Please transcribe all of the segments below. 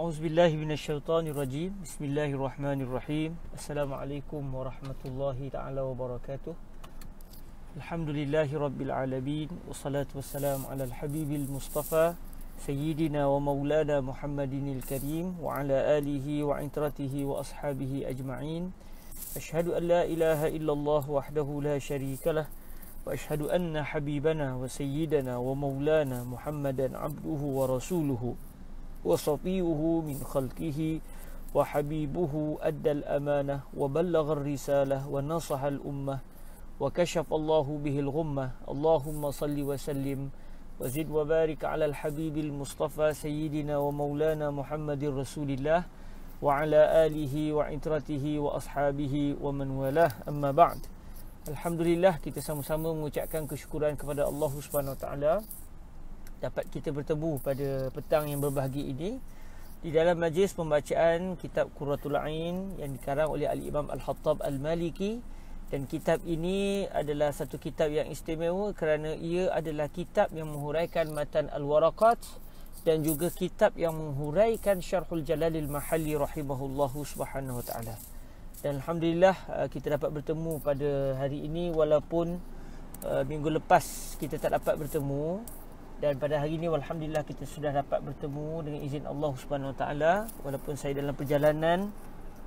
A'udzubillahi minasyaitonirrajim. Bismillahirrahmanirrahim. Assalamualaikum warahmatullahi taala wabarakatuh. Alhamdulillahirabbil alamin wassalatu wassalamu ala alhabibil mustafa sayyidina wa maulana Muhammadinil karim wa ala alihi wa intratihi wa ashabihi ajma'in. Ashhadu an la ilaha illallah wahdahu la syarikalah wa ashhadu anna habibana wa sayyidana wa maulana Muhammadan 'abduhu wa rasuluhu. وصفيه من خلقه وحبيبه أدى الأمانة وبلغ الرسالة ونصح الأمة وكشف الله به الغمة اللهم صل وسلم وزد وبارك على الحبيب المصطفى سيدنا ومولانا محمد رسول الله وعلى آله وعترته وأصحابه ومن والاه أما بعد الحمد لله kita sama-sama mengucapkan kesyukuran kepada Allah Subhanahu Wa Taala dapat kita bertemu pada petang yang berbahagia ini di dalam majlis pembacaan kitab Qurratul Ain yang dikarang oleh Al Imam Al Hattab Al Maliki dan kitab ini adalah satu kitab yang istimewa kerana ia adalah kitab yang menghuraikan matan Al Waraqat dan juga kitab yang menghuraikan Syarhul Jalalil Mahalli rahimahullahu subhanahu taala. Dan alhamdulillah uh, kita dapat bertemu pada hari ini walaupun Uh, minggu lepas kita tak dapat bertemu dan pada hari ini alhamdulillah kita sudah dapat bertemu dengan izin Allah Subhanahu taala walaupun saya dalam perjalanan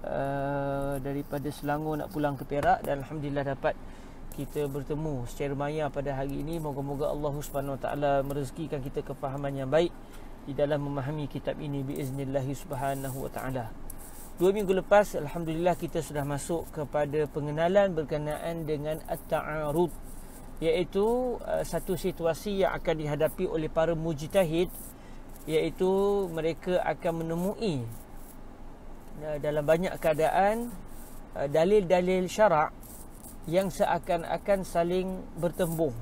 uh, daripada Selangor nak pulang ke Perak dan alhamdulillah dapat kita bertemu secara maya pada hari ini moga-moga Allah Subhanahu taala merezekikan kita kefahaman yang baik di dalam memahami kitab ini biiznillah subhanahu wa Dua minggu lepas alhamdulillah kita sudah masuk kepada pengenalan berkenaan dengan at-ta'arud iaitu uh, satu situasi yang akan dihadapi oleh para mujtahid iaitu mereka akan menemui uh, dalam banyak keadaan uh, dalil-dalil syarak yang seakan-akan saling bertembung.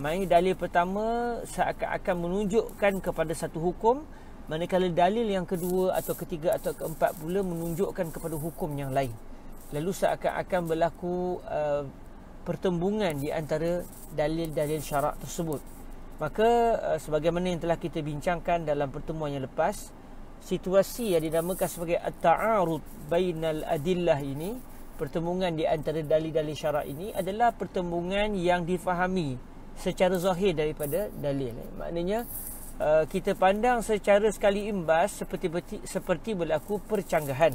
Main dalil pertama seakan-akan menunjukkan kepada satu hukum manakala dalil yang kedua atau ketiga atau keempat pula menunjukkan kepada hukum yang lain. Lalu seakan-akan berlaku uh, pertembungan di antara dalil-dalil syarak tersebut. Maka eh, sebagaimana yang telah kita bincangkan dalam pertemuan yang lepas, situasi yang dinamakan sebagai at-ta'arud bainal adillah ini, pertembungan di antara dalil-dalil syarak ini adalah pertembungan yang difahami secara zahir daripada dalil. Eh, maknanya eh, kita pandang secara sekali imbas seperti seperti berlaku percanggahan.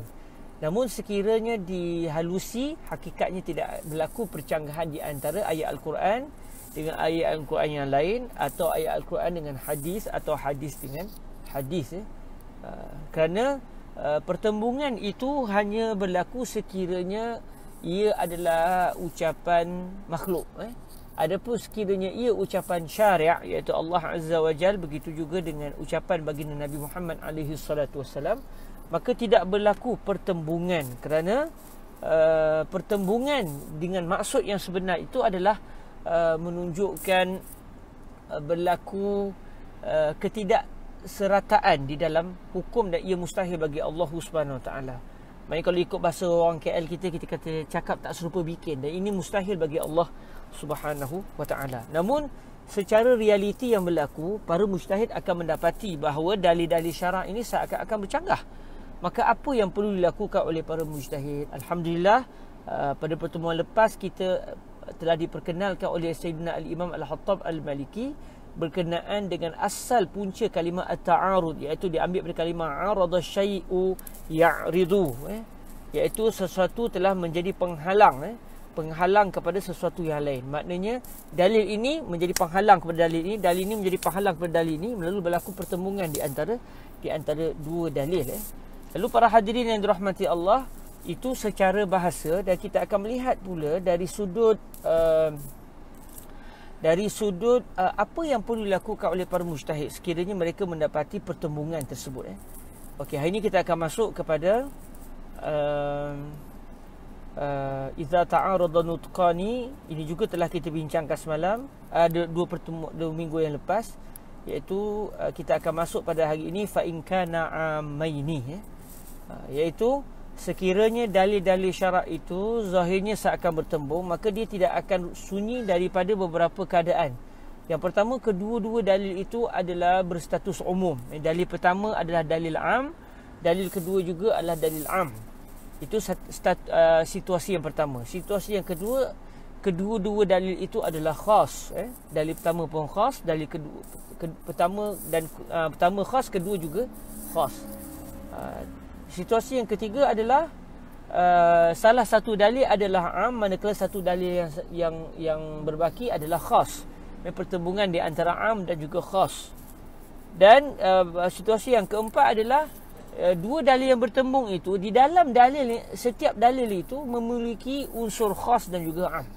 Namun sekiranya dihalusi, hakikatnya tidak berlaku percanggahan di antara ayat Al-Quran dengan ayat Al-Quran yang lain atau ayat Al-Quran dengan hadis atau hadis dengan hadis. Eh. Uh, kerana ah, pertembungan itu hanya berlaku sekiranya ia adalah ucapan makhluk. Eh. Adapun sekiranya ia ucapan syariah iaitu Allah Azza wa Jal begitu juga dengan ucapan baginda Nabi Muhammad SAW maka tidak berlaku pertembungan kerana uh, pertembungan dengan maksud yang sebenar itu adalah uh, menunjukkan uh, berlaku uh, ketidakserataan di dalam hukum dan ia mustahil bagi Allah Subhanahu taala. Maka kalau ikut bahasa orang KL kita kita kata cakap tak serupa bikin dan ini mustahil bagi Allah Subhanahu wa taala. Namun secara realiti yang berlaku para mustahid akan mendapati bahawa dalil-dalil syarak ini seakan-akan bercanggah. Maka apa yang perlu dilakukan oleh para mujtahid? Alhamdulillah uh, pada pertemuan lepas kita uh, telah diperkenalkan oleh Sayyidina Al-Imam Al-Hattab Al-Maliki berkenaan dengan asal punca kalimah at-ta'arud iaitu diambil daripada kalimah arada syai'u ya'ridu eh? iaitu sesuatu telah menjadi penghalang eh? penghalang kepada sesuatu yang lain maknanya dalil ini menjadi penghalang kepada dalil ini dalil ini menjadi penghalang kepada dalil ini melalui berlaku pertemuan di antara di antara dua dalil eh? Lalu para hadirin yang dirahmati Allah itu secara bahasa dan kita akan melihat pula dari sudut uh, dari sudut uh, apa yang perlu dilakukan oleh para mujtahid sekiranya mereka mendapati pertembungan tersebut eh. Okey, hari ini kita akan masuk kepada uh, uh, Iza ta'arada nutqani Ini juga telah kita bincangkan semalam Ada uh, dua, pertemu, dua minggu yang lepas Iaitu uh, kita akan masuk pada hari ini fa'inka amaini Ya eh. Ha, iaitu sekiranya dalil-dalil syarak itu zahirnya seakan bertembung maka dia tidak akan sunyi daripada beberapa keadaan yang pertama kedua-dua dalil itu adalah berstatus umum eh, dalil pertama adalah dalil am dalil kedua juga adalah dalil am itu stat, uh, situasi yang pertama situasi yang kedua kedua-dua dalil itu adalah khas eh dalil pertama pun khas dalil kedua ke, pertama dan uh, pertama khas kedua juga khas uh, Situasi yang ketiga adalah uh, salah satu dalil adalah am manakala satu dalil yang yang yang berbaki adalah khas. Yang pertembungan di antara am dan juga khas. Dan uh, situasi yang keempat adalah uh, dua dalil yang bertembung itu di dalam dalil setiap dalil itu memiliki unsur khas dan juga am.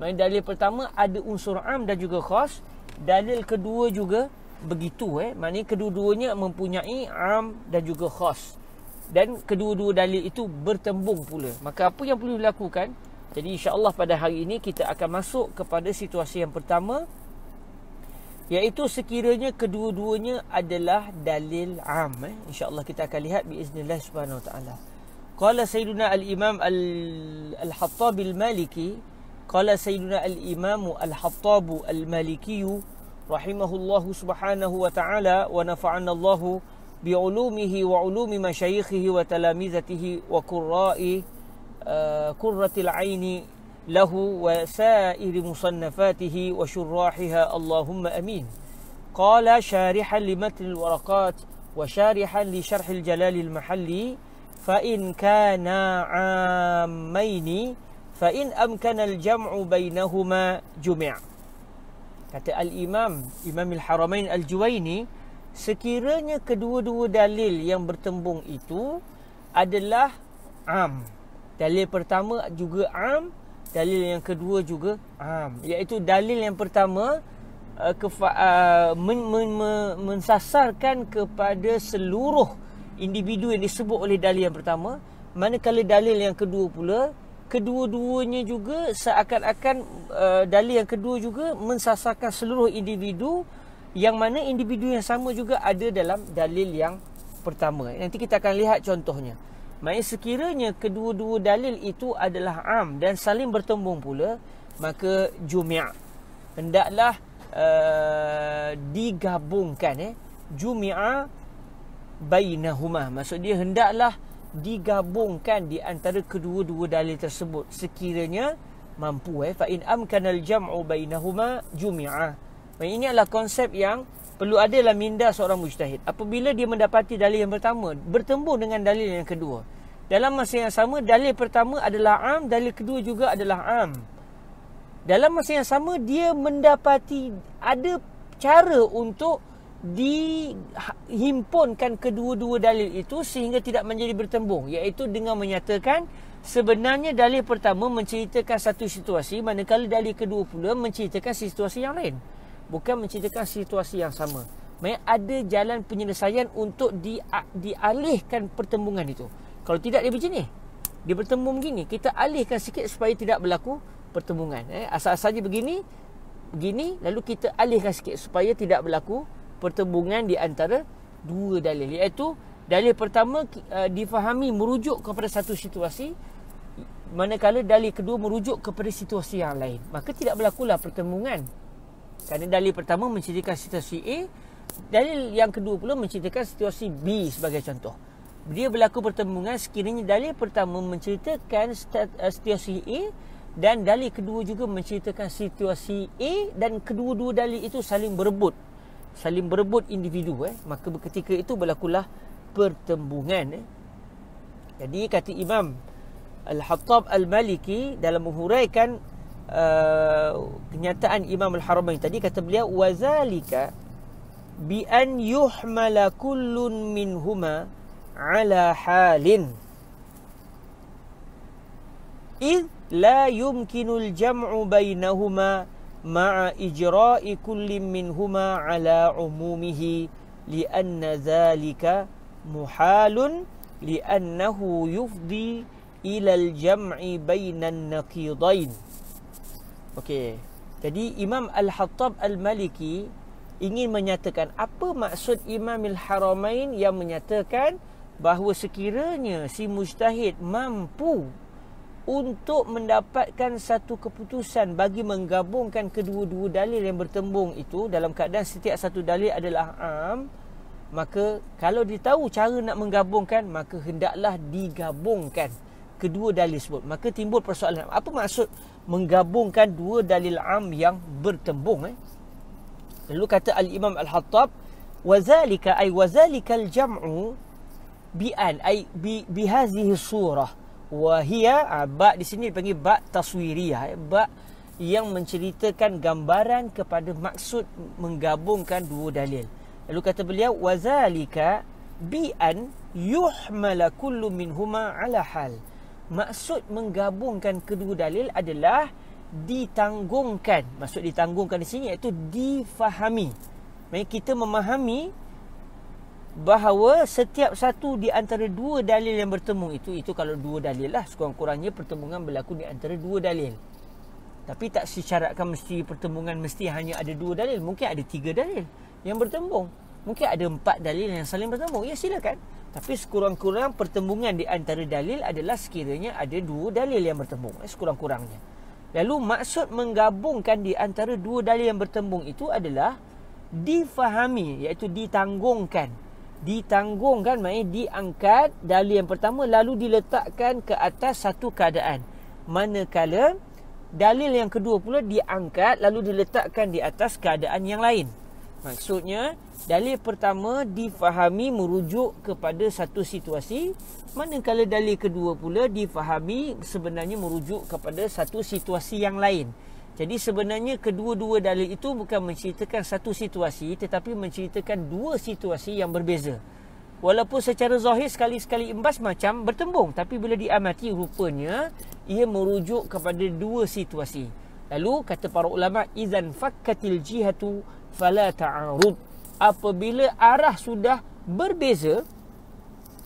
Main dalil pertama ada unsur am dan juga khas, dalil kedua juga begitu eh. Maknanya kedua-duanya mempunyai am dan juga khas dan kedua-dua dalil itu bertembung pula. Maka apa yang perlu dilakukan? Jadi insya-Allah pada hari ini kita akan masuk kepada situasi yang pertama iaitu sekiranya kedua-duanya adalah dalil am eh. insya-Allah kita akan lihat biiznillah subhanahu wa ta'ala. Qala sayyiduna al-Imam al-Hattab al-Maliki qala sayyiduna al-Imam al-Hattab al-Maliki rahimahullahu subhanahu wa ta'ala wa nafa'ana بعلومه وعلوم مشايخه وتلامذته وقراء كرة آه، العين له وسائر مصنفاته وشراحها اللهم امين. قال شارحا لمتن الورقات وشارحا لشرح الجلال المحلي فإن كانا عامين فإن أمكن الجمع بينهما جمع. Kata Al-Imam, Imam Al-Haramain Al-Juwaini, sekiranya kedua-dua dalil yang bertembung itu adalah am. Dalil pertama juga am, dalil yang kedua juga am. Iaitu dalil yang pertama uh, kefa, uh, men, men, men, mensasarkan kepada seluruh individu yang disebut oleh dalil yang pertama, manakala dalil yang kedua pula kedua-duanya juga seakan-akan uh, dalil yang kedua juga mensasarkan seluruh individu yang mana individu yang sama juga ada dalam dalil yang pertama. Nanti kita akan lihat contohnya. Maksudnya sekiranya kedua-dua dalil itu adalah am dan saling bertembung pula, maka jumia hendaklah uh, digabungkan eh jumia bainahuma maksud dia hendaklah digabungkan di antara kedua-dua dalil tersebut sekiranya mampu eh fa in amkanal jam'u bainahuma jumia ini adalah konsep yang perlu ada dalam minda seorang mujtahid. Apabila dia mendapati dalil yang pertama, bertembung dengan dalil yang kedua. Dalam masa yang sama, dalil pertama adalah am, dalil kedua juga adalah am. Dalam masa yang sama, dia mendapati ada cara untuk dihimpunkan kedua-dua dalil itu sehingga tidak menjadi bertembung. Iaitu dengan menyatakan sebenarnya dalil pertama menceritakan satu situasi manakala dalil kedua pula menceritakan situasi yang lain bukan menceritakan situasi yang sama. Memang ada jalan penyelesaian untuk di, dialihkan pertembungan itu. Kalau tidak dia begini. Dia bertemu begini. Kita alihkan sikit supaya tidak berlaku pertembungan. Eh, asal saja begini, begini, lalu kita alihkan sikit supaya tidak berlaku pertembungan di antara dua dalil. Iaitu dalil pertama uh, difahami merujuk kepada satu situasi manakala dalil kedua merujuk kepada situasi yang lain. Maka tidak berlakulah pertemuan. Kerana dalil pertama menceritakan situasi A Dalil yang kedua pula menceritakan situasi B sebagai contoh Dia berlaku pertembungan sekiranya dalil pertama menceritakan eh, situasi A Dan dalil kedua juga menceritakan situasi A Dan kedua-dua dalil itu saling berebut Saling berebut individu eh. Maka ketika itu berlakulah pertembungan eh. Jadi kata Imam Al-Hattab Al-Maliki dalam menghuraikan kenyataan Imam Al-Haramain tadi kata beliau wazalika bi an yuhmala kullun minhuma ala halin id la yumkinul jam'u bainahuma ma'a ijra'i kullin minhuma ala umumihi lianna zalika muhalun liannahu yufdi ila al-jam'i bainan naqidain Okey. Jadi Imam Al-Hattab Al-Maliki ingin menyatakan apa maksud Imam Al-Haramain yang menyatakan bahawa sekiranya si mujtahid mampu untuk mendapatkan satu keputusan bagi menggabungkan kedua-dua dalil yang bertembung itu dalam keadaan setiap satu dalil adalah am maka kalau dia tahu cara nak menggabungkan maka hendaklah digabungkan kedua dalil sebut maka timbul persoalan apa maksud menggabungkan dua dalil am yang bertembung eh? lalu kata al imam al hattab wazalika ay wazalika al jam'u bi'an ay bi bi hadhihi surah wahia hiya ah, ba di sini dipanggil ba taswiriyah eh? ba yang menceritakan gambaran kepada maksud menggabungkan dua dalil lalu kata beliau wazalika bi'an yuhmala kullu minhuma ala hal Maksud menggabungkan kedua dalil adalah ditanggungkan. Maksud ditanggungkan di sini iaitu difahami. Maksud kita memahami bahawa setiap satu di antara dua dalil yang bertemu itu itu kalau dua dalil lah sekurang-kurangnya pertemuan berlaku di antara dua dalil. Tapi tak secarakan mesti pertemuan mesti hanya ada dua dalil. Mungkin ada tiga dalil yang bertembung. Mungkin ada empat dalil yang saling bertemu. Ya silakan. Tapi sekurang-kurang pertembungan di antara dalil adalah sekiranya ada dua dalil yang bertembung. Eh, sekurang-kurangnya. Lalu maksud menggabungkan di antara dua dalil yang bertembung itu adalah difahami iaitu ditanggungkan. Ditanggungkan maknanya diangkat dalil yang pertama lalu diletakkan ke atas satu keadaan. Manakala dalil yang kedua pula diangkat lalu diletakkan di atas keadaan yang lain. Maksudnya Dalil pertama difahami merujuk kepada satu situasi Manakala dalil kedua pula difahami sebenarnya merujuk kepada satu situasi yang lain Jadi sebenarnya kedua-dua dalil itu bukan menceritakan satu situasi Tetapi menceritakan dua situasi yang berbeza Walaupun secara zahir sekali-sekali imbas macam bertembung Tapi bila diamati rupanya ia merujuk kepada dua situasi Lalu kata para ulama izan fakatil jihatu fala ta'arud apabila arah sudah berbeza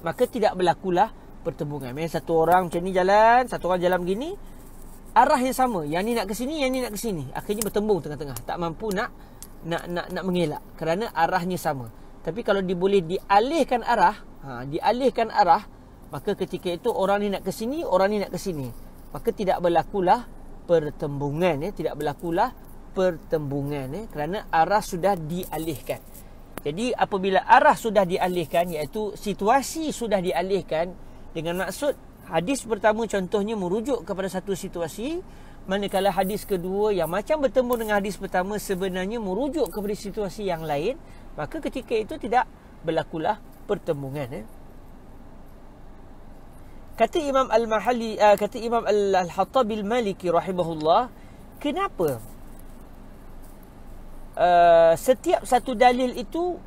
maka tidak berlakulah pertembungan. Memang satu orang macam ni jalan, satu orang jalan begini arah yang sama. Yang ni nak ke sini, yang ni nak ke sini. Akhirnya bertembung tengah-tengah. Tak mampu nak nak nak nak mengelak kerana arahnya sama. Tapi kalau diboleh dialihkan arah, ha, dialihkan arah maka ketika itu orang ni nak ke sini, orang ni nak ke sini. Maka tidak berlakulah pertembungan ya, eh. tidak berlakulah pertembungan ya eh, kerana arah sudah dialihkan. Jadi apabila arah sudah dialihkan iaitu situasi sudah dialihkan dengan maksud hadis pertama contohnya merujuk kepada satu situasi manakala hadis kedua yang macam bertemu dengan hadis pertama sebenarnya merujuk kepada situasi yang lain maka ketika itu tidak berlakulah pertembungan eh. Kata Imam Al-Mahali uh, kata Imam Al-Hattab Al-Maliki rahimahullah kenapa uh, setiap satu dalil itu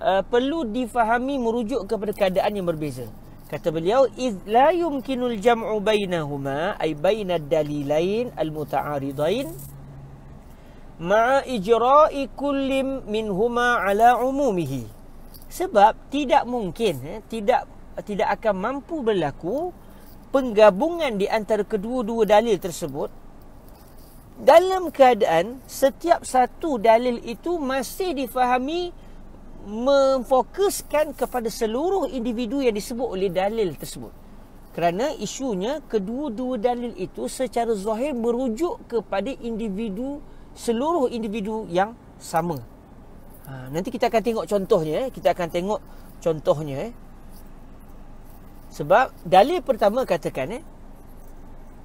uh, perlu difahami merujuk kepada keadaan yang berbeza. Kata beliau, iz la yumkinul jam'u bainahuma ay bainad dalilain almutaaridain ma'a ijra'i kullim minhuma ala umumihi. Sebab tidak mungkin, eh, tidak tidak akan mampu berlaku penggabungan di antara kedua-dua dalil tersebut dalam keadaan setiap satu dalil itu masih difahami memfokuskan kepada seluruh individu yang disebut oleh dalil tersebut. Kerana isunya kedua-dua dalil itu secara zahir merujuk kepada individu, seluruh individu yang sama. Ha, nanti kita akan tengok contohnya. Eh. Kita akan tengok contohnya. Eh. Sebab dalil pertama katakan, eh,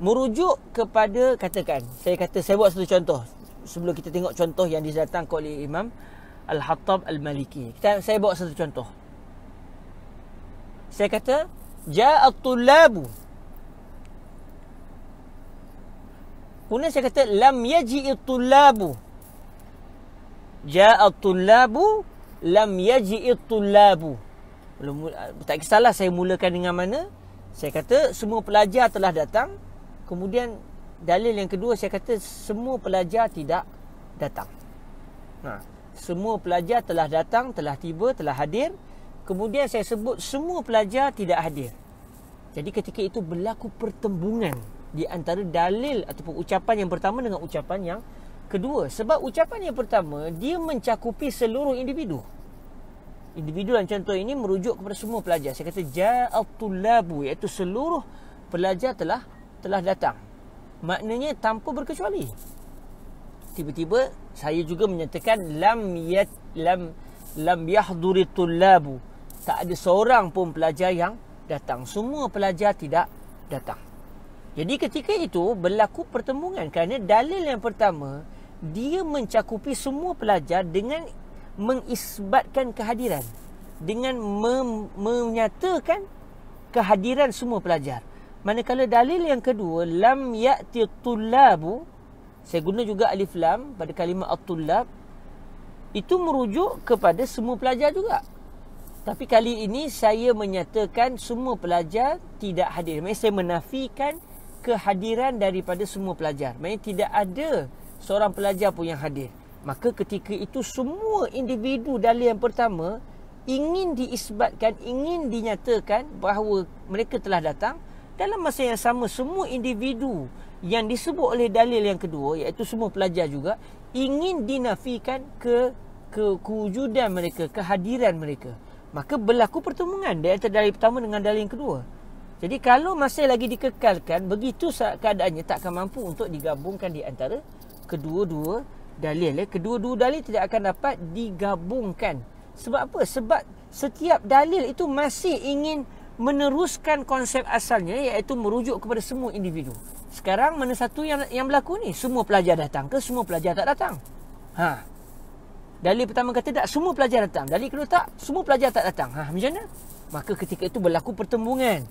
merujuk kepada katakan saya kata saya buat satu contoh sebelum kita tengok contoh yang didatangkan oleh Imam Al-Hattab Al-Maliki kita, saya buat satu contoh saya kata jaa at-tullabu Kemudian saya kata lam yaji'i at-tullabu jaa at-tullabu lam yaji'i at-tullabu tak kisahlah saya mulakan dengan mana saya kata semua pelajar telah datang kemudian dalil yang kedua saya kata semua pelajar tidak datang. Nah, ha. semua pelajar telah datang, telah tiba, telah hadir. Kemudian saya sebut semua pelajar tidak hadir. Jadi ketika itu berlaku pertembungan di antara dalil ataupun ucapan yang pertama dengan ucapan yang kedua. Sebab ucapan yang pertama, dia mencakupi seluruh individu. Individu dan contoh ini merujuk kepada semua pelajar. Saya kata, Ja'atulabu, iaitu seluruh pelajar telah telah datang. Maknanya tanpa berkecuali. Tiba-tiba saya juga menyatakan lam yat lam lam yahduri tullabu. Tak ada seorang pun pelajar yang datang. Semua pelajar tidak datang. Jadi ketika itu berlaku pertemuan kerana dalil yang pertama dia mencakupi semua pelajar dengan mengisbatkan kehadiran dengan mem- menyatakan kehadiran semua pelajar Manakala dalil yang kedua lam ya'ti tullabu saya guna juga alif lam pada kalimah at-tullab itu merujuk kepada semua pelajar juga. Tapi kali ini saya menyatakan semua pelajar tidak hadir. Maksud saya menafikan kehadiran daripada semua pelajar. Maksud tidak ada seorang pelajar pun yang hadir. Maka ketika itu semua individu dalil yang pertama ingin diisbatkan, ingin dinyatakan bahawa mereka telah datang dalam masa yang sama semua individu yang disebut oleh dalil yang kedua iaitu semua pelajar juga ingin dinafikan ke, ke kewujudan mereka kehadiran mereka maka berlaku pertemuan dari antara dalil pertama dengan dalil yang kedua jadi kalau masih lagi dikekalkan begitu keadaannya tak akan mampu untuk digabungkan di antara kedua-dua dalil ya. kedua-dua dalil tidak akan dapat digabungkan sebab apa sebab setiap dalil itu masih ingin meneruskan konsep asalnya iaitu merujuk kepada semua individu. Sekarang mana satu yang yang berlaku ni? Semua pelajar datang ke semua pelajar tak datang? Ha. Dali pertama kata tak semua pelajar datang. Dali kedua tak semua pelajar tak datang. Ha, macam mana? Maka ketika itu berlaku pertembungan.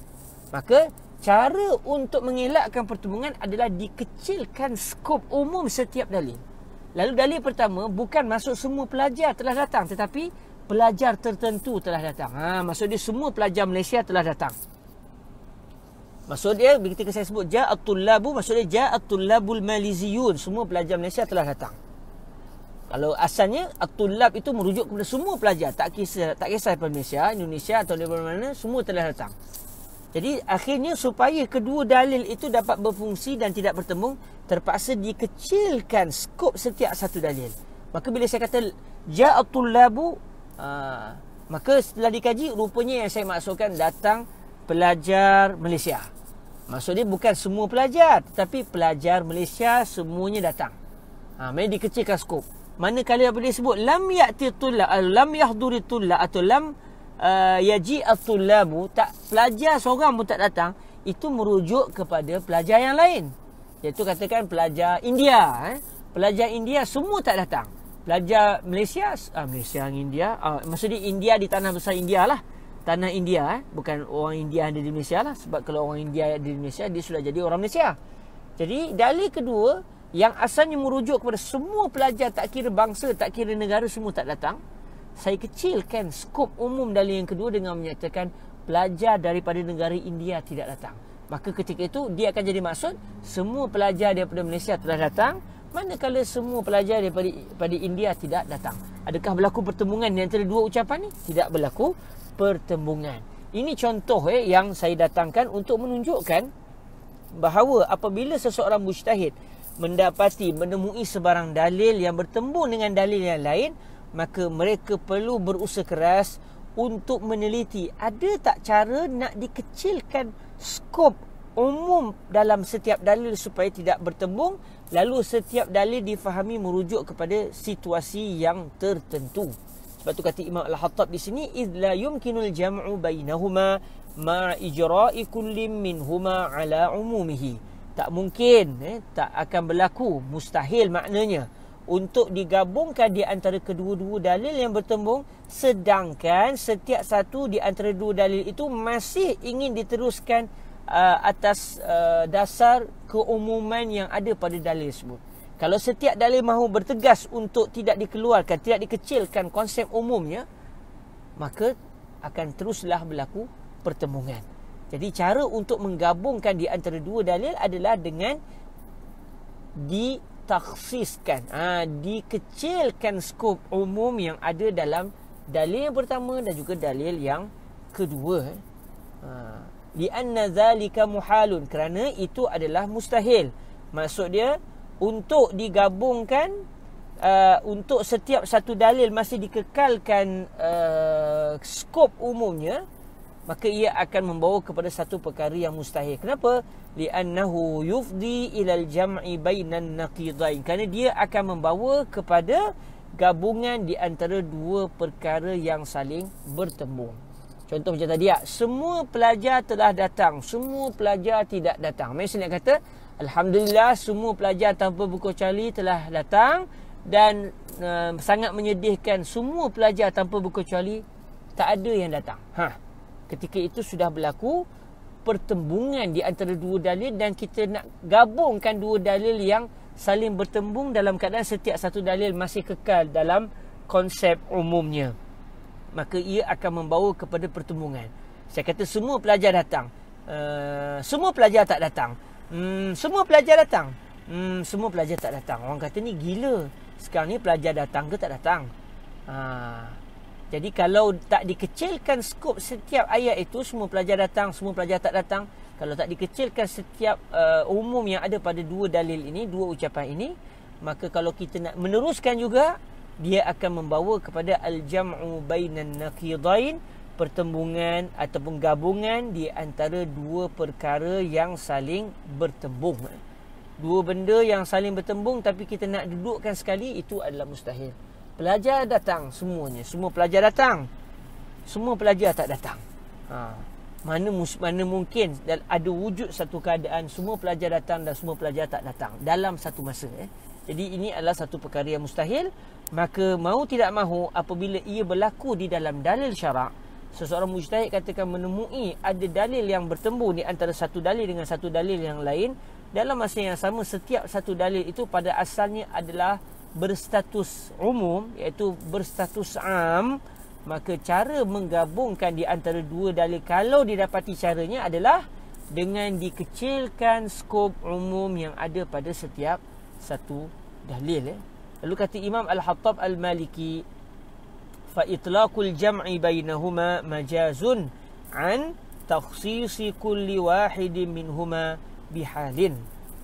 Maka cara untuk mengelakkan pertembungan adalah dikecilkan skop umum setiap dali. Lalu dali pertama bukan masuk semua pelajar telah datang tetapi pelajar tertentu telah datang. Ha, maksud dia semua pelajar Malaysia telah datang. Maksud dia ketika saya sebut ja'atullabu maksud dia ja'atullabul maliziyun semua pelajar Malaysia telah datang. Kalau asalnya atullab itu merujuk kepada semua pelajar tak kisah tak kisah dari Malaysia, Indonesia atau dari mana mana semua telah datang. Jadi akhirnya supaya kedua dalil itu dapat berfungsi dan tidak bertemu terpaksa dikecilkan skop setiap satu dalil. Maka bila saya kata ja'atullabu Ah, maka setelah dikaji rupanya yang saya maksudkan datang pelajar Malaysia. Maksudnya bukan semua pelajar tetapi pelajar Malaysia semuanya datang. Ha ah, mai dikecilkan skop. Manakala apa dia sebut lam ya'ti tullab lam yahduri tullab atau lam uh, ah, yaji at-tullabu tak pelajar seorang pun tak datang itu merujuk kepada pelajar yang lain. Iaitu katakan pelajar India eh. Pelajar India semua tak datang pelajar Malaysia uh, Malaysia dengan India uh, maksudnya India di tanah besar India lah tanah India eh bukan orang India ada di Malaysia lah sebab kalau orang India ada di Malaysia dia sudah jadi orang Malaysia jadi dalil kedua yang asalnya merujuk kepada semua pelajar tak kira bangsa tak kira negara semua tak datang saya kecilkan skop umum dalil yang kedua dengan menyatakan pelajar daripada negara India tidak datang maka ketika itu dia akan jadi maksud semua pelajar daripada Malaysia telah datang mana Manakala semua pelajar daripada, daripada India tidak datang. Adakah berlaku pertemuan di antara dua ucapan ni? Tidak berlaku pertemuan. Ini contoh eh, yang saya datangkan untuk menunjukkan bahawa apabila seseorang mujtahid mendapati, menemui sebarang dalil yang bertembung dengan dalil yang lain, maka mereka perlu berusaha keras untuk meneliti ada tak cara nak dikecilkan skop umum dalam setiap dalil supaya tidak bertembung lalu setiap dalil difahami merujuk kepada situasi yang tertentu sebab tu kata Imam Al-Hattab di sini la yumkinul jam'u bainahuma ma ijra'i kullim minhuma ala umumihi tak mungkin eh, tak akan berlaku mustahil maknanya untuk digabungkan di antara kedua-dua dalil yang bertembung sedangkan setiap satu di antara dua dalil itu masih ingin diteruskan uh, atas uh, dasar keumuman yang ada pada dalil tersebut. Kalau setiap dalil mahu bertegas untuk tidak dikeluarkan, tidak dikecilkan konsep umumnya, maka akan teruslah berlaku pertemuan. Jadi cara untuk menggabungkan di antara dua dalil adalah dengan ditaksiskan, ha, dikecilkan skop umum yang ada dalam dalil yang pertama dan juga dalil yang kedua. Ha, li'anna zalika muhalun kerana itu adalah mustahil maksud dia untuk digabungkan uh, untuk setiap satu dalil masih dikekalkan uh, skop umumnya maka ia akan membawa kepada satu perkara yang mustahil kenapa li'annahu yufdi ilal jam'i bainan naqidain kerana dia akan membawa kepada gabungan di antara dua perkara yang saling bertembung Contoh macam tadi, ah, semua pelajar telah datang. Semua pelajar tidak datang. Mesin yang kata, Alhamdulillah semua pelajar tanpa buku Charlie telah datang. Dan uh, sangat menyedihkan semua pelajar tanpa buku Charlie tak ada yang datang. Ha. Ketika itu sudah berlaku pertembungan di antara dua dalil dan kita nak gabungkan dua dalil yang saling bertembung dalam keadaan setiap satu dalil masih kekal dalam konsep umumnya maka ia akan membawa kepada pertemuan. Saya kata semua pelajar datang. Uh, semua pelajar tak datang. Hmm, semua pelajar datang. Hmm, semua pelajar tak datang. Orang kata ni gila. Sekarang ni pelajar datang ke tak datang? Uh, jadi kalau tak dikecilkan skop setiap ayat itu, semua pelajar datang, semua pelajar tak datang. Kalau tak dikecilkan setiap uh, umum yang ada pada dua dalil ini, dua ucapan ini, maka kalau kita nak meneruskan juga, dia akan membawa kepada al-jam'u bainan naqidain pertembungan ataupun gabungan di antara dua perkara yang saling bertembung dua benda yang saling bertembung tapi kita nak dudukkan sekali itu adalah mustahil pelajar datang semuanya semua pelajar datang semua pelajar tak datang ha mana mana mungkin dan ada wujud satu keadaan semua pelajar datang dan semua pelajar tak datang dalam satu masa eh jadi ini adalah satu perkara yang mustahil. Maka mau tidak mahu apabila ia berlaku di dalam dalil syarak, seseorang mujtahid katakan menemui ada dalil yang bertemu di antara satu dalil dengan satu dalil yang lain. Dalam masa yang sama, setiap satu dalil itu pada asalnya adalah berstatus umum iaitu berstatus am maka cara menggabungkan di antara dua dalil kalau didapati caranya adalah dengan dikecilkan skop umum yang ada pada setiap satu dalil eh. Lalu kata Imam Al-Hattab Al-Maliki fa itlaqul jam'i bainahuma majazun an takhsis kulli wahidin minhuma bihalin.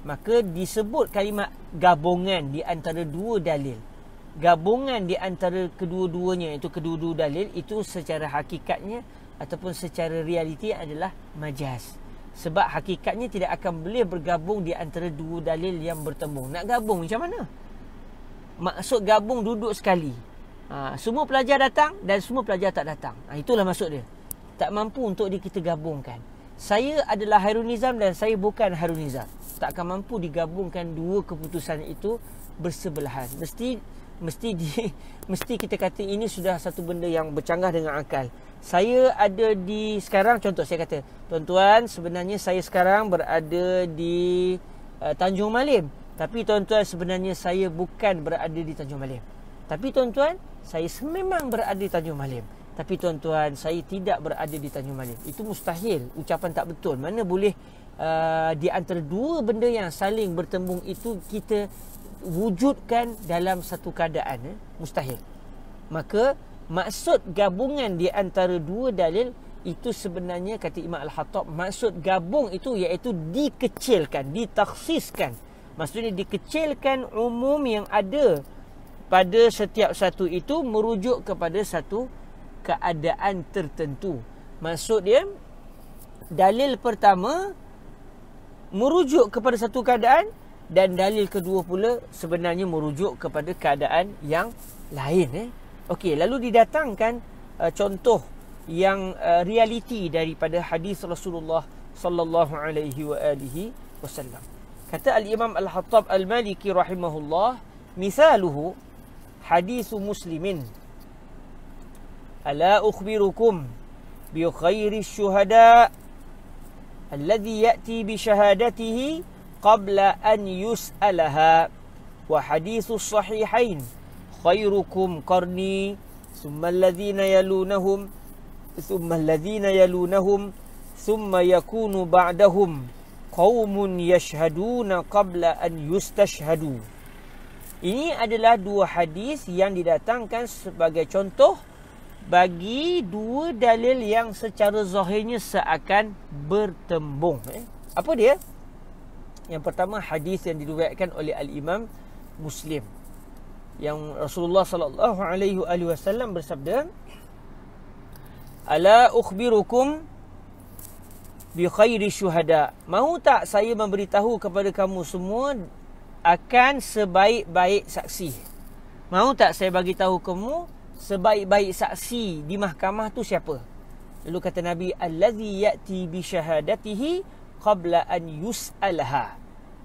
Maka disebut kalimat gabungan di antara dua dalil. Gabungan di antara kedua-duanya itu kedua-dua dalil itu secara hakikatnya ataupun secara realiti adalah majaz sebab hakikatnya tidak akan boleh bergabung di antara dua dalil yang bertemu nak gabung macam mana maksud gabung duduk sekali ha, semua pelajar datang dan semua pelajar tak datang ha, itulah maksud dia tak mampu untuk dia kita gabungkan saya adalah Hairun Nizam dan saya bukan Hairun Nizam tak akan mampu digabungkan dua keputusan itu bersebelahan mesti mesti di mesti kita kata ini sudah satu benda yang bercanggah dengan akal saya ada di sekarang contoh saya kata tuan-tuan sebenarnya saya sekarang berada di uh, Tanjung Malim tapi tuan-tuan sebenarnya saya bukan berada di Tanjung Malim tapi tuan-tuan saya memang berada di Tanjung Malim tapi tuan-tuan saya tidak berada di Tanjung Malim itu mustahil ucapan tak betul mana boleh uh, di antara dua benda yang saling bertembung itu kita wujudkan dalam satu keadaan eh? mustahil maka maksud gabungan di antara dua dalil itu sebenarnya kata Imam Al-Hattab maksud gabung itu iaitu dikecilkan ditaksiskan maksudnya dikecilkan umum yang ada pada setiap satu itu merujuk kepada satu keadaan tertentu maksud dia dalil pertama merujuk kepada satu keadaan dan dalil kedua pula sebenarnya merujuk kepada keadaan yang lain eh Okey, lalu didatangkan uh, contoh yang uh, realiti daripada hadis Rasulullah sallallahu alaihi wa alihi wasallam. Kata al-Imam Al-Hattab Al-Maliki rahimahullah, misaluhu hadis Muslimin. Ala ukhbirukum bi khairi syuhada alladhi ya'ti bi shahadatihi qabla an yus'alaha wa hadis sahihain khairukum qarni thumma alladhina yalunahum thumma alladhina yalunahum thumma yakunu ba'dahum qaumun yashhaduna qabla an yustashhadu ini adalah dua hadis yang didatangkan sebagai contoh bagi dua dalil yang secara zahirnya seakan bertembung eh. apa dia yang pertama hadis yang diriwayatkan oleh al-Imam Muslim yang Rasulullah sallallahu alaihi wasallam bersabda Ala ukhbirukum bi khairi syuhada Mau tak saya memberitahu kepada kamu semua akan sebaik-baik saksi Mau tak saya bagi tahu kamu sebaik-baik saksi di mahkamah tu siapa lalu kata Nabi allazi yati bi syahadatihi qabla an yusalha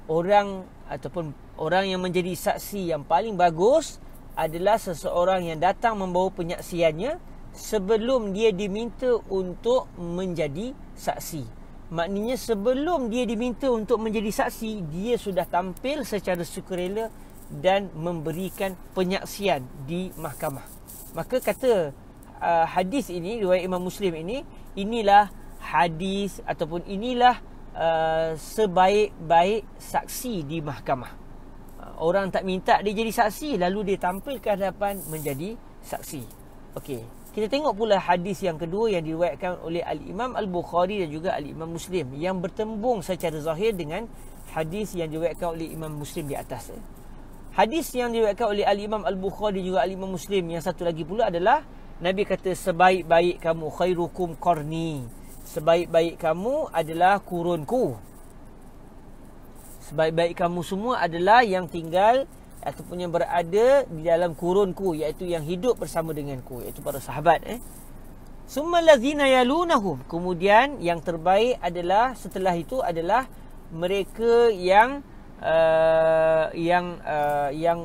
orang ataupun Orang yang menjadi saksi yang paling bagus adalah seseorang yang datang membawa penyaksiannya sebelum dia diminta untuk menjadi saksi. Maknanya sebelum dia diminta untuk menjadi saksi, dia sudah tampil secara sukarela dan memberikan penyaksian di mahkamah. Maka kata uh, hadis ini, riwayat Imam Muslim ini, inilah hadis ataupun inilah uh, sebaik-baik saksi di mahkamah orang tak minta dia jadi saksi lalu dia tampil ke hadapan menjadi saksi. Okey. Kita tengok pula hadis yang kedua yang diriwayatkan oleh al-Imam Al-Bukhari dan juga al-Imam Muslim yang bertembung secara zahir dengan hadis yang diriwayatkan oleh Imam Muslim di atas. Eh. Hadis yang diriwayatkan oleh al-Imam Al-Bukhari dan juga al-Imam Muslim yang satu lagi pula adalah Nabi kata sebaik-baik kamu khairukum qarni. Sebaik-baik kamu adalah kurunku sebaik-baik kamu semua adalah yang tinggal ataupun yang berada di dalam kurunku iaitu yang hidup bersama denganku iaitu para sahabat eh summa lazina yalunahum kemudian yang terbaik adalah setelah itu adalah mereka yang uh, yang uh, yang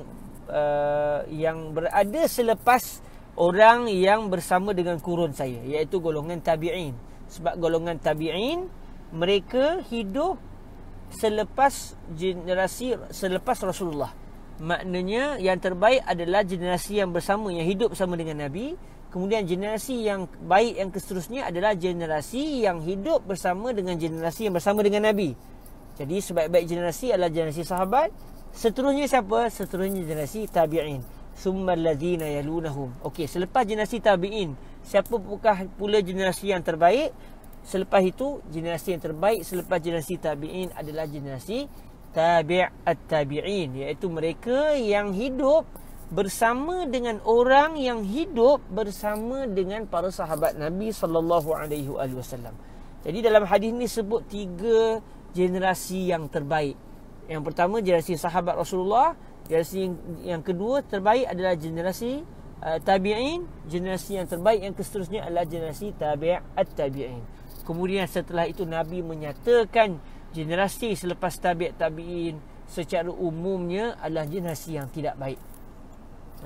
uh, yang berada selepas orang yang bersama dengan kurun saya iaitu golongan tabi'in sebab golongan tabi'in mereka hidup selepas generasi selepas Rasulullah. Maknanya yang terbaik adalah generasi yang bersama yang hidup bersama dengan Nabi, kemudian generasi yang baik yang seterusnya adalah generasi yang hidup bersama dengan generasi yang bersama dengan Nabi. Jadi sebaik-baik generasi adalah generasi sahabat, seterusnya siapa? Seterusnya generasi tabi'in. Summal ladzina yalunhum. Okey, selepas generasi tabi'in, siapa pula generasi yang terbaik? selepas itu generasi yang terbaik selepas generasi tabi'in adalah generasi tabi' at-tabi'in iaitu mereka yang hidup bersama dengan orang yang hidup bersama dengan para sahabat Nabi sallallahu alaihi wasallam. Jadi dalam hadis ini sebut tiga generasi yang terbaik. Yang pertama generasi sahabat Rasulullah, generasi yang, kedua terbaik adalah generasi uh, tabi'in, generasi yang terbaik yang seterusnya adalah generasi tabi' at-tabi'in. at tabiin Kemudian setelah itu Nabi menyatakan generasi selepas tabiat tabiin secara umumnya adalah generasi yang tidak baik.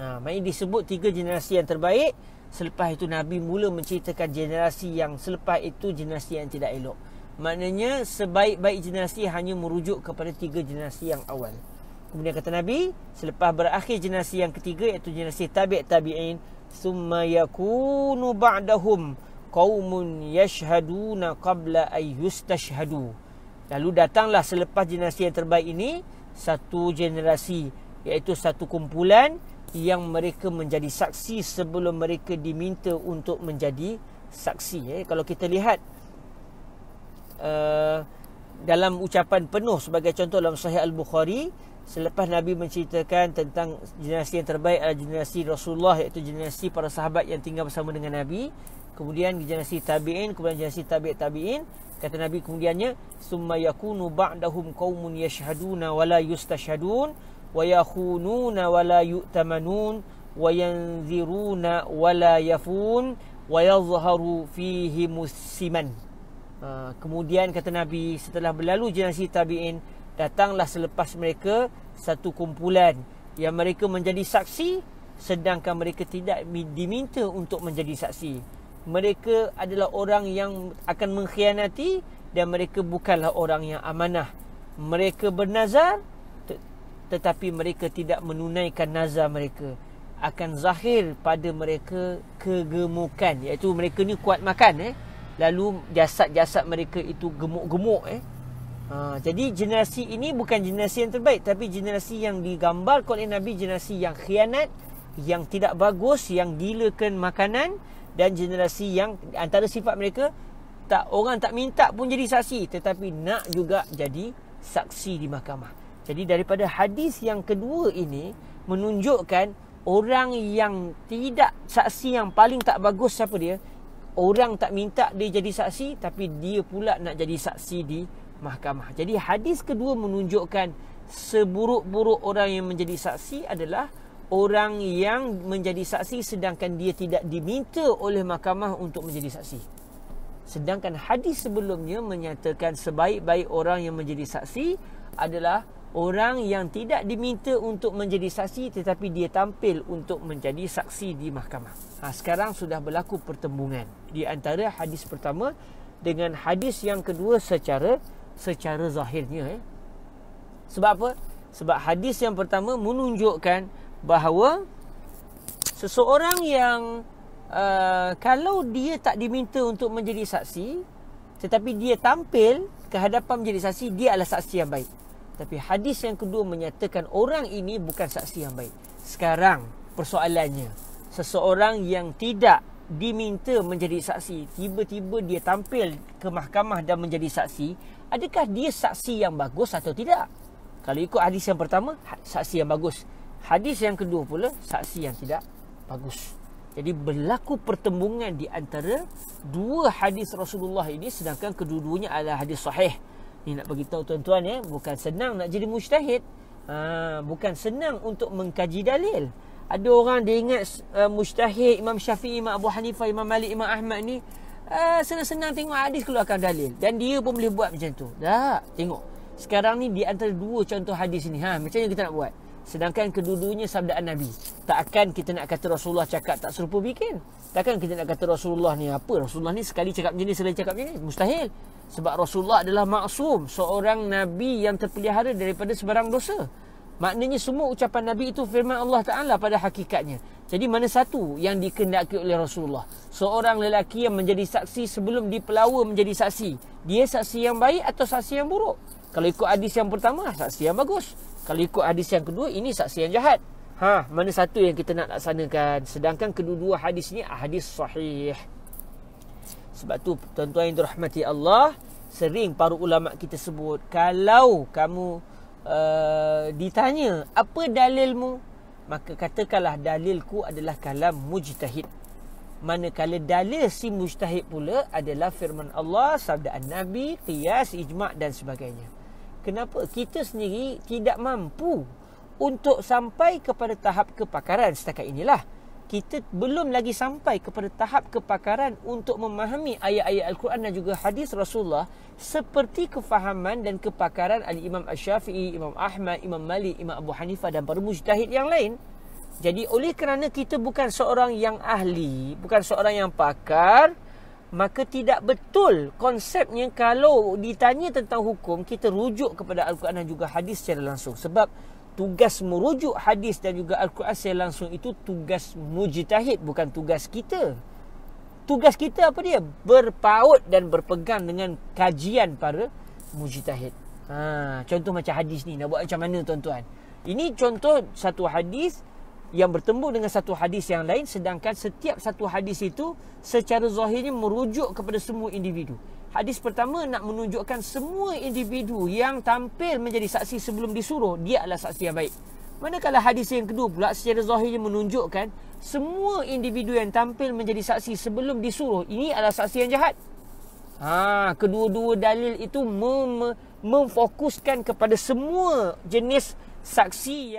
Ha, mai disebut tiga generasi yang terbaik. Selepas itu Nabi mula menceritakan generasi yang selepas itu generasi yang tidak elok. Maknanya sebaik-baik generasi hanya merujuk kepada tiga generasi yang awal. Kemudian kata Nabi, selepas berakhir generasi yang ketiga iaitu generasi tabi' tabi'in, summa yakunu ba'dahum qaumun yashhaduna qabla ay yustashhadu. Lalu datanglah selepas generasi yang terbaik ini satu generasi iaitu satu kumpulan yang mereka menjadi saksi sebelum mereka diminta untuk menjadi saksi eh, kalau kita lihat uh, dalam ucapan penuh sebagai contoh dalam sahih al-Bukhari selepas nabi menceritakan tentang generasi yang terbaik adalah generasi Rasulullah iaitu generasi para sahabat yang tinggal bersama dengan nabi kemudian generasi tabi'in kemudian generasi tabi' tabi'in kata nabi kemudiannya summa yakunu ba'dahum qaumun yashhaduna wala yustashhadun wa yakhununa wala yu'tamanun wa yanziruna wala yafun wa yadhharu fihi musiman ha, kemudian kata nabi setelah berlalu generasi tabi'in datanglah selepas mereka satu kumpulan yang mereka menjadi saksi sedangkan mereka tidak diminta untuk menjadi saksi mereka adalah orang yang akan mengkhianati dan mereka bukanlah orang yang amanah. Mereka bernazar tetapi mereka tidak menunaikan nazar mereka. Akan zahir pada mereka kegemukan iaitu mereka ni kuat makan eh. Lalu jasad-jasad mereka itu gemuk-gemuk eh. Ha, jadi generasi ini bukan generasi yang terbaik tapi generasi yang digambarkan oleh Nabi generasi yang khianat yang tidak bagus yang gilakan makanan dan generasi yang antara sifat mereka tak orang tak minta pun jadi saksi tetapi nak juga jadi saksi di mahkamah. Jadi daripada hadis yang kedua ini menunjukkan orang yang tidak saksi yang paling tak bagus siapa dia? Orang tak minta dia jadi saksi tapi dia pula nak jadi saksi di mahkamah. Jadi hadis kedua menunjukkan seburuk-buruk orang yang menjadi saksi adalah orang yang menjadi saksi sedangkan dia tidak diminta oleh mahkamah untuk menjadi saksi. Sedangkan hadis sebelumnya menyatakan sebaik-baik orang yang menjadi saksi adalah orang yang tidak diminta untuk menjadi saksi tetapi dia tampil untuk menjadi saksi di mahkamah. Ha, sekarang sudah berlaku pertembungan di antara hadis pertama dengan hadis yang kedua secara secara zahirnya. Eh. Sebab apa? Sebab hadis yang pertama menunjukkan bahawa seseorang yang uh, kalau dia tak diminta untuk menjadi saksi tetapi dia tampil ke hadapan menjadi saksi dia adalah saksi yang baik tapi hadis yang kedua menyatakan orang ini bukan saksi yang baik sekarang persoalannya seseorang yang tidak diminta menjadi saksi tiba-tiba dia tampil ke mahkamah dan menjadi saksi adakah dia saksi yang bagus atau tidak kalau ikut hadis yang pertama ha- saksi yang bagus Hadis yang kedua pula saksi yang tidak bagus. Jadi berlaku pertembungan di antara dua hadis Rasulullah ini sedangkan kedua-duanya adalah hadis sahih. Ini nak bagi tahu tuan-tuan ya, bukan senang nak jadi mujtahid. Ha, bukan senang untuk mengkaji dalil. Ada orang dia ingat uh, mujtahid Imam Syafi'i, Imam Abu Hanifah, Imam Malik, Imam Ahmad ni uh, senang-senang tengok hadis keluarkan dalil dan dia pun boleh buat macam tu. Tak, tengok. Sekarang ni di antara dua contoh hadis ni ha, macam mana kita nak buat? Sedangkan kedudunya sabdaan Nabi. Takkan kita nak kata Rasulullah cakap tak serupa bikin. Takkan kita nak kata Rasulullah ni apa. Rasulullah ni sekali cakap jenis ni, sekali cakap macam Mustahil. Sebab Rasulullah adalah maksum. Seorang Nabi yang terpelihara daripada sebarang dosa. Maknanya semua ucapan Nabi itu firman Allah Ta'ala pada hakikatnya. Jadi mana satu yang dikendaki oleh Rasulullah? Seorang lelaki yang menjadi saksi sebelum dipelawa menjadi saksi. Dia saksi yang baik atau saksi yang buruk? Kalau ikut hadis yang pertama, saksi yang bagus. Kalau ikut hadis yang kedua ini saksi yang jahat. Ha, mana satu yang kita nak laksanakan? Sedangkan kedua-dua hadis ni hadis sahih. Sebab tu tuan-tuan yang dirahmati Allah, sering para ulama kita sebut, kalau kamu uh, ditanya, apa dalilmu? Maka katakanlah dalilku adalah kalam mujtahid. Manakala dalil si mujtahid pula adalah firman Allah, sabdaan Nabi, qiyas, ijma' dan sebagainya kenapa kita sendiri tidak mampu untuk sampai kepada tahap kepakaran setakat inilah kita belum lagi sampai kepada tahap kepakaran untuk memahami ayat-ayat Al-Quran dan juga hadis Rasulullah seperti kefahaman dan kepakaran Ali Imam Ash-Shafi'i, Imam Ahmad, Imam Malik, Imam Abu Hanifah dan para mujtahid yang lain. Jadi oleh kerana kita bukan seorang yang ahli, bukan seorang yang pakar, maka tidak betul konsepnya kalau ditanya tentang hukum kita rujuk kepada al-Quran dan juga hadis secara langsung sebab tugas merujuk hadis dan juga al-Quran secara langsung itu tugas mujtahid bukan tugas kita tugas kita apa dia berpaut dan berpegang dengan kajian para mujtahid ha contoh macam hadis ni nak buat macam mana tuan-tuan ini contoh satu hadis yang bertemu dengan satu hadis yang lain sedangkan setiap satu hadis itu secara zahirnya merujuk kepada semua individu. Hadis pertama nak menunjukkan semua individu yang tampil menjadi saksi sebelum disuruh, dia adalah saksi yang baik. Manakala hadis yang kedua pula secara zahirnya menunjukkan semua individu yang tampil menjadi saksi sebelum disuruh, ini adalah saksi yang jahat. Ha, kedua-dua dalil itu mem- memfokuskan kepada semua jenis saksi yang